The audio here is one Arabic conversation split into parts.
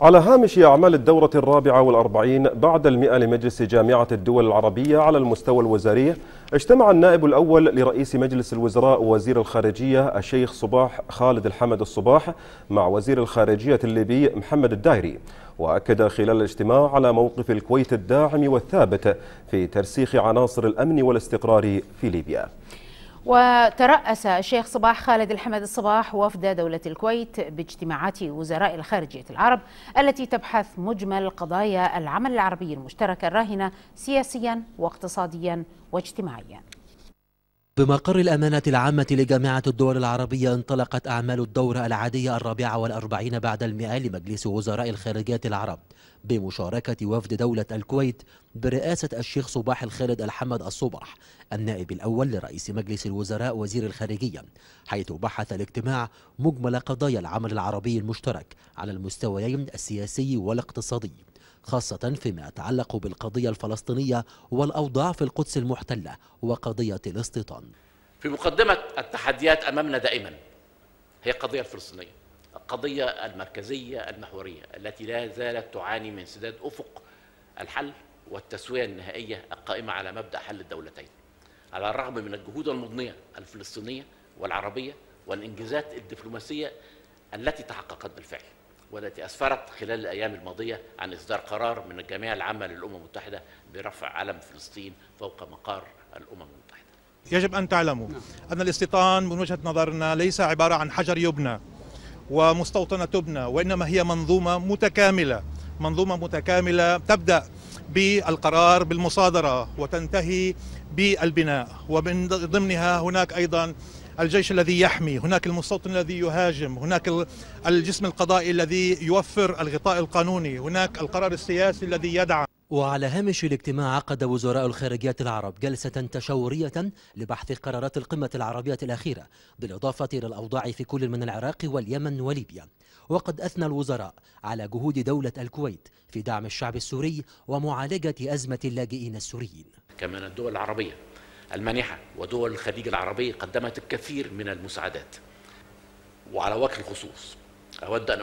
على هامش أعمال الدورة الرابعة والأربعين بعد المئة لمجلس جامعة الدول العربية على المستوى الوزاري اجتمع النائب الأول لرئيس مجلس الوزراء ووزير الخارجية الشيخ صباح خالد الحمد الصباح مع وزير الخارجية الليبي محمد الدايري وأكد خلال الاجتماع على موقف الكويت الداعم والثابت في ترسيخ عناصر الأمن والاستقرار في ليبيا وترأس الشيخ صباح خالد الحمد الصباح وفد دولة الكويت باجتماعات وزراء الخارجية العرب التي تبحث مجمل قضايا العمل العربي المشترك الراهنة سياسيا واقتصاديا واجتماعيا بمقر الأمانة العامة لجامعة الدول العربية انطلقت أعمال الدورة العادية الرابعة والأربعين بعد المئة لمجلس وزراء الخارجية العرب بمشاركة وفد دولة الكويت برئاسة الشيخ صباح الخالد الحمد الصبح النائب الأول لرئيس مجلس الوزراء وزير الخارجية حيث بحث الاجتماع مجمل قضايا العمل العربي المشترك على المستويين السياسي والاقتصادي خاصة فيما يتعلق بالقضية الفلسطينية والأوضاع في القدس المحتلة وقضية الاستيطان في مقدمة التحديات أمامنا دائما هي القضية الفلسطينية القضية المركزية المحورية التي لا زالت تعاني من سداد أفق الحل والتسوية النهائية القائمة على مبدأ حل الدولتين على الرغم من الجهود المضنية الفلسطينية والعربية والإنجازات الدبلوماسية التي تحققت بالفعل والتي أسفرت خلال الأيام الماضية عن إصدار قرار من الجمعية العامة للأمم المتحدة برفع علم فلسطين فوق مقار الأمم المتحدة يجب أن تعلموا أن الاستيطان من وجهة نظرنا ليس عبارة عن حجر يبنى ومستوطنة تبنى وإنما هي منظومة متكاملة منظومة متكاملة تبدأ بالقرار بالمصادرة وتنتهي بالبناء ومن ضمنها هناك أيضا الجيش الذي يحمي هناك المستوطن الذي يهاجم هناك الجسم القضائي الذي يوفر الغطاء القانوني هناك القرار السياسي الذي يدعم وعلى هامش الاجتماع عقد وزراء الخارجية العرب جلسة تشاورية لبحث قرارات القمة العربية الأخيرة بالإضافة إلى الأوضاع في كل من العراق واليمن وليبيا وقد أثنى الوزراء على جهود دولة الكويت في دعم الشعب السوري ومعالجة أزمة اللاجئين السوريين كمان الدول العربية المانحة ودول الخليج العربية قدمت الكثير من المساعدات وعلى وجه الخصوص أود أن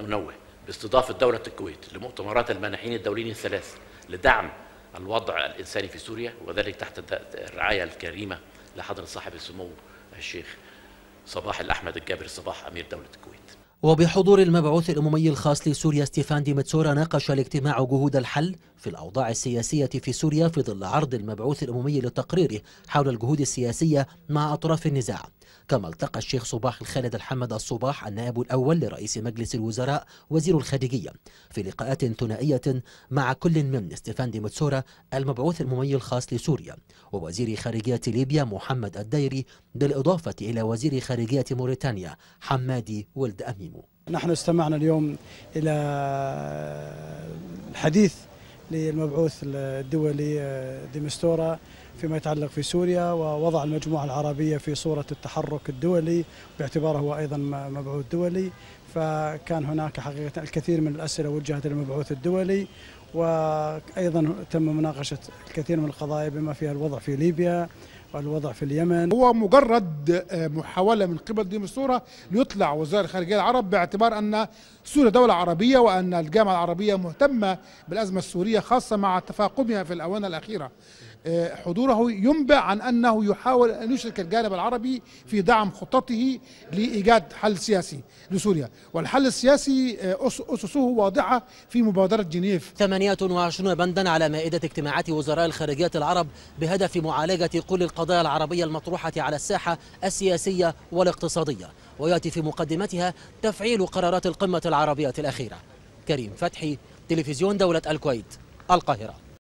أنوه باستضافة دولة الكويت لمؤتمرات المانحين الدوليين الثلاث لدعم الوضع الإنساني في سوريا وذلك تحت الرعاية الكريمة لحضرة صاحب السمو الشيخ صباح الأحمد الجابر صباح أمير دولة الكويت وبحضور المبعوث الأممي الخاص لسوريا ستيفان ديمتسورا ناقش الاجتماع جهود الحل في الأوضاع السياسية في سوريا في ظل عرض المبعوث الأممي لتقريره حول الجهود السياسية مع أطراف النزاع كما التقى الشيخ صباح الخالد الحمد الصباح النائب الأول لرئيس مجلس الوزراء وزير الخارجية في لقاءات ثنائية مع كل من ستيفان دي المبعوث الممي الخاص لسوريا ووزير خارجية ليبيا محمد الديري بالإضافة إلى وزير خارجية موريتانيا حمادي ولد أميمو نحن استمعنا اليوم إلى الحديث للمبعوث الدولي ديمستورا فيما يتعلق في سوريا ووضع المجموعة العربية في صورة التحرك الدولي باعتباره هو أيضا مبعوث دولي فكان هناك حقيقة الكثير من الأسئلة وجهت للمبعوث الدولي وأيضا تم مناقشة الكثير من القضايا بما فيها الوضع في ليبيا والوضع في اليمن هو مجرد آه، محاولة من قبل ديم الصورة ليطلع وزير الخارجية العرب باعتبار أن سوريا دولة عربية وأن الجامعة العربية مهتمة بالأزمة السورية خاصة مع تفاقمها في الأوان الأخيرة آه، حضوره ينبع عن انه يحاول ان يشرك الجانب العربي في دعم خطته لايجاد حل سياسي لسوريا، والحل السياسي آه، اسسه واضحه في مبادره جنيف. 28 بندا على مائده اجتماعات وزراء الخارجيه العرب بهدف معالجه كل القضايا العربيه المطروحه على الساحه السياسيه والاقتصاديه، وياتي في مقدمتها تفعيل قرارات القمه العربيه الاخيره. كريم فتحي تلفزيون دوله الكويت القاهره.